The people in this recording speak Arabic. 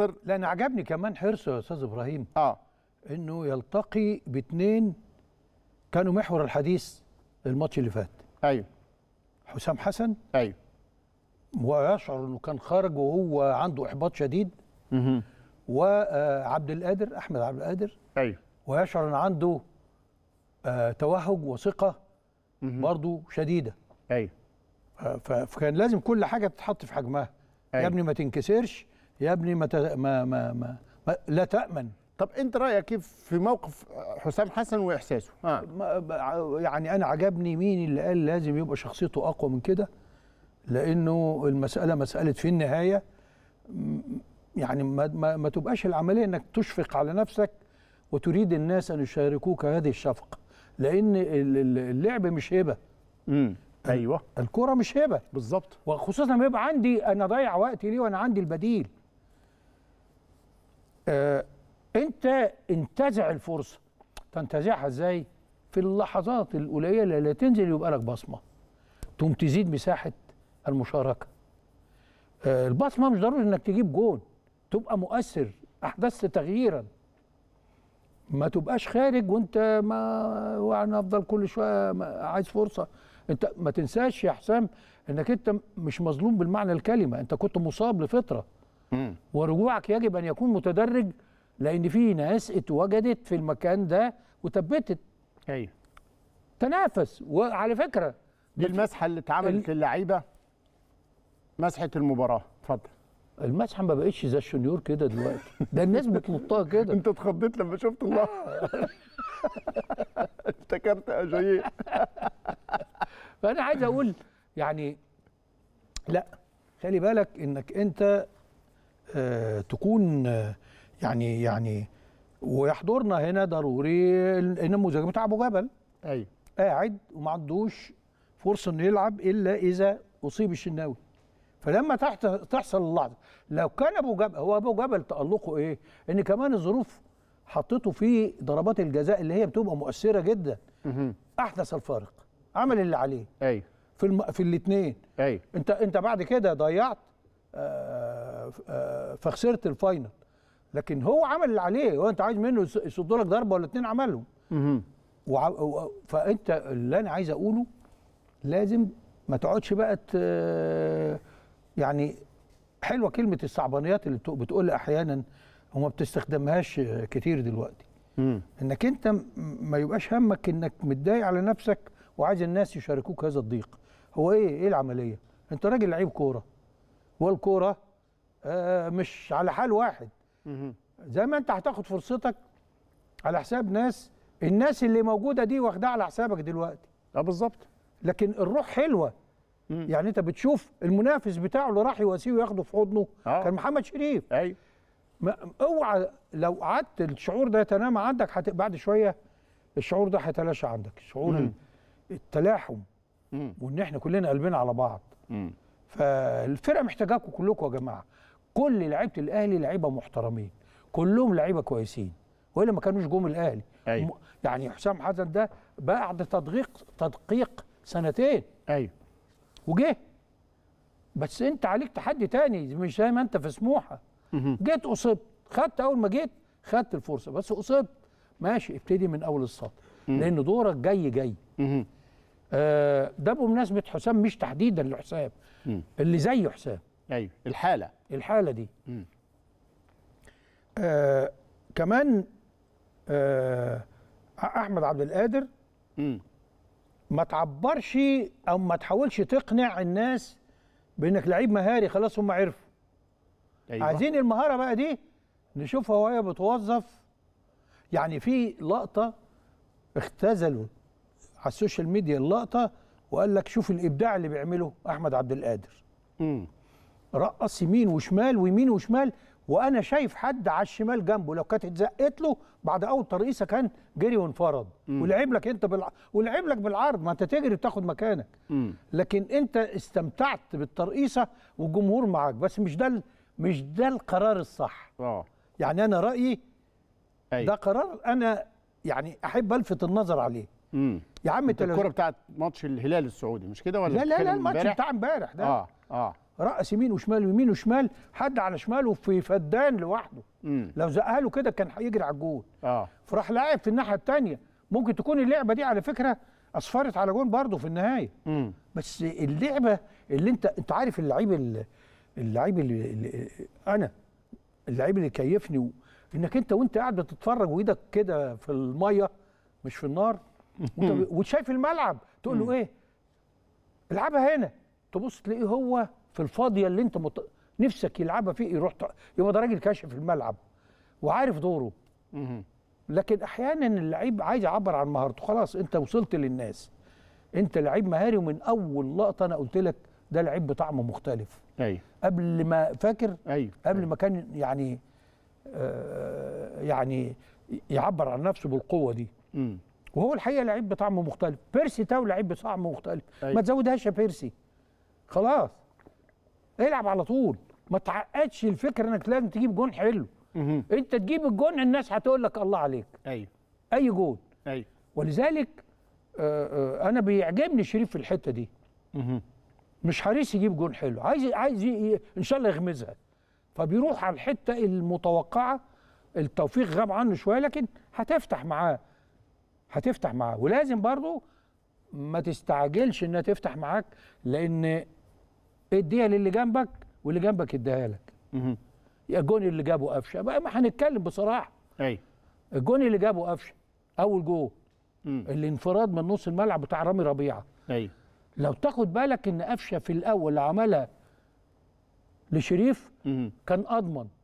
اكتر لان عجبني كمان حرصه يا استاذ ابراهيم اه انه يلتقي باثنين كانوا محور الحديث الماتش اللي فات ايوه حسام حسن ايوه ويشعر انه كان خارج وهو عنده احباط شديد اها وعبد القادر احمد عبد القادر ايوه ويشعر ان عنده آه، توهج وثقه برضه شديده ايوه آه، فكان لازم كل حاجه تتحط في حجمها أيوه. يا ابني ما تنكسرش يا ابني ما, ما, ما, ما, ما لا تامن طب انت رايك كيف في موقف حسام حسن واحساسه آه. يعني انا عجبني مين اللي قال لازم يبقى شخصيته اقوى من كده لانه المساله مساله في النهايه يعني ما, ما, ما تبقاش العمليه انك تشفق على نفسك وتريد الناس ان يشاركوك هذه الشفقه لان اللعب مش هبه امم ايوه الكره مش هبه بالظبط وخصوصا لما يبقى عندي انا ضايع وقتي ليه وانا عندي البديل آه، انت انتزع الفرصه تنتزعها ازاي في اللحظات القليله اللي تنزل يبقى لك بصمه تقوم تزيد مساحه المشاركه آه، البصمه مش ضروري انك تجيب جون تبقى مؤثر احدثت تغييرا ما تبقاش خارج وانت ما وانا افضل كل شويه عايز فرصه انت ما تنساش يا حسام انك انت مش مظلوم بالمعنى الكلمه انت كنت مصاب لفتره ورجوعك يجب ان يكون متدرج لان في ناس اتوجدت في المكان ده وثبتت ايوه تنافس وعلى فكره دي المسحه اللي اتعملت للعيبه مسحه المباراه اتفضل المسحه ما بقتش زي الشنيور كده دلوقتي ده الناس بتنطها كده انت اتخضيت لما شفت الله افتكرت اجايه فانا عايز اقول يعني لا خلي بالك انك انت آه، تكون آه، يعني يعني ويحضرنا هنا ضروري النموذج بتاع ابو جبل ايوه قاعد وما عندوش فرصه انه يلعب الا اذا اصيب الشناوي فلما تحت تحصل اللحظه لو كان ابو جبل هو ابو جبل تالقه ايه؟ ان كمان الظروف حطته في ضربات الجزاء اللي هي بتبقى مؤثره جدا احدث الفارق عمل اللي عليه ايوه في الم... في الاثنين ايوه انت انت بعد كده ضيعت آه آه، فخسرت الفاينل لكن هو عمل اللي عليه هو انت عايز منه يصد لك ضربه ولا اتنين عملهم وع... و... فانت اللي انا عايز اقوله لازم ما تقعدش بقى ت... يعني حلوه كلمه الصعبانيات اللي بتقول احيانا وما بتستخدمهاش كتير دلوقتي مم. انك انت ما يبقاش همك انك متضايق على نفسك وعايز الناس يشاركوك هذا الضيق هو ايه ايه العمليه انت راجل لعيب كوره والكوره آه، مش على حال واحد زي ما انت هتاخد فرصتك على حساب ناس الناس اللي موجوده دي واخداها على حسابك دلوقتي اه بالظبط لكن الروح حلوه مم. يعني انت بتشوف المنافس بتاعه اللي راح يواسيه وياخده في حضنه أوه. كان محمد شريف ايوه اوعى لو قعدت الشعور ده يتنامى عندك حت... بعد شويه الشعور ده هيتلاشى عندك شعور التلاحم مم. وان احنا كلنا قلبنا على بعض مم. فالفرقه محتاجاكم كلكم يا جماعه كل لعيبه الاهلي لعيبه محترمين كلهم لعيبه كويسين والا ما كانوش جم الاهلي أيوة. يعني حسام حسن ده بعد تدقيق تدقيق سنتين ايوه وجه بس انت عليك تحدي تاني مش زي ما انت في سموحه جيت اصبت خدت اول ما جيت خدت الفرصه بس اصبت ماشي ابتدي من اول السطر لان دورك جاي جاي آه ده بمناسبه حسام مش تحديدا لحسام اللي زي حسام ايوه الحاله الحاله دي آه كمان آه احمد عبد القادر ما تعبرش او ما تحاولش تقنع الناس بانك لعيب مهاري خلاص هم عرفوا أيوة. عايزين المهاره بقى دي نشوفها وهي بتوظف يعني في لقطه اختزلوا على السوشيال ميديا اللقطه وقال لك شوف الابداع اللي بيعمله احمد عبد القادر امم رقص يمين وشمال ويمين وشمال وانا شايف حد على الشمال جنبه لو كانت اتزقت له بعد اول ترقيصه كان جري وانفرد ولعب لك انت بالع... ولعب لك بالعرض ما انت تجري وتاخد مكانك م. لكن انت استمتعت بالترقيصه والجمهور معاك بس مش ده دل... مش ده القرار الصح اه يعني انا رايي أيوة. ده قرار انا يعني احب الفت النظر عليه امم يا عم الكره بتاعت ماتش الهلال السعودي مش كده ولا لا لا لا الماتش بتاع امبارح ده اه اه رأس يمين وشمال ويمين وشمال حد على شماله في فدان لوحده مم. لو زقها له كده كان هيجري على الجول اه فراح لاعب في الناحيه الثانيه ممكن تكون اللعبه دي على فكره اصفرت على جون برضه في النهايه مم. بس اللعبه اللي انت انت عارف اللعيب اللعيب اللي, اللي انا اللعيب اللي كيفني انك انت وانت قاعد بتتفرج وايدك كده في الميه مش في النار وشايف الملعب تقول له ايه العبها هنا تبص تلاقيه هو في الفاضيه اللي انت مط... نفسك يلعبها فيه يروح ط... يبقى ده راجل كاشف الملعب وعارف دوره لكن احيانا اللعيب عايز يعبر عن مهارته خلاص انت وصلت للناس انت لعيب مهاري ومن اول لقطه انا قلت لك ده لعيب بطعم مختلف ايوه قبل ما فاكر ايوه قبل ما كان يعني آه يعني يعبر عن نفسه بالقوه دي مم. وهو الحقيقه لعيب بطعم مختلف بيرسي تاو لعيب بطعم مختلف أيوة. ما تزودهاش يا بيرسي خلاص العب على طول ما تعقدش الفكره انك لازم تجيب جون حلو انت تجيب الجون الناس هتقول لك الله عليك ايوه اي جون ايوه ولذلك آه، آه، انا بيعجبني شريف في الحته دي مش حريص يجيب جون حلو عايز عايز ان شاء الله يغمزها فبيروح على الحته المتوقعه التوفيق غاب عنه شويه لكن هتفتح معاه هتفتح معاه ولازم برضه ما تستعجلش انها تفتح معاك لان اديها للي جنبك واللي جنبك اديها لك يا جون اللي جابه قفشه بقى ما هنتكلم بصراحه ايوه الجون اللي جابه قفشه اول جول الانفراد من نص الملعب بتاع رامي ربيعه ايوه لو تاخد بالك ان قفشه في الاول عملها لشريف كان اضمن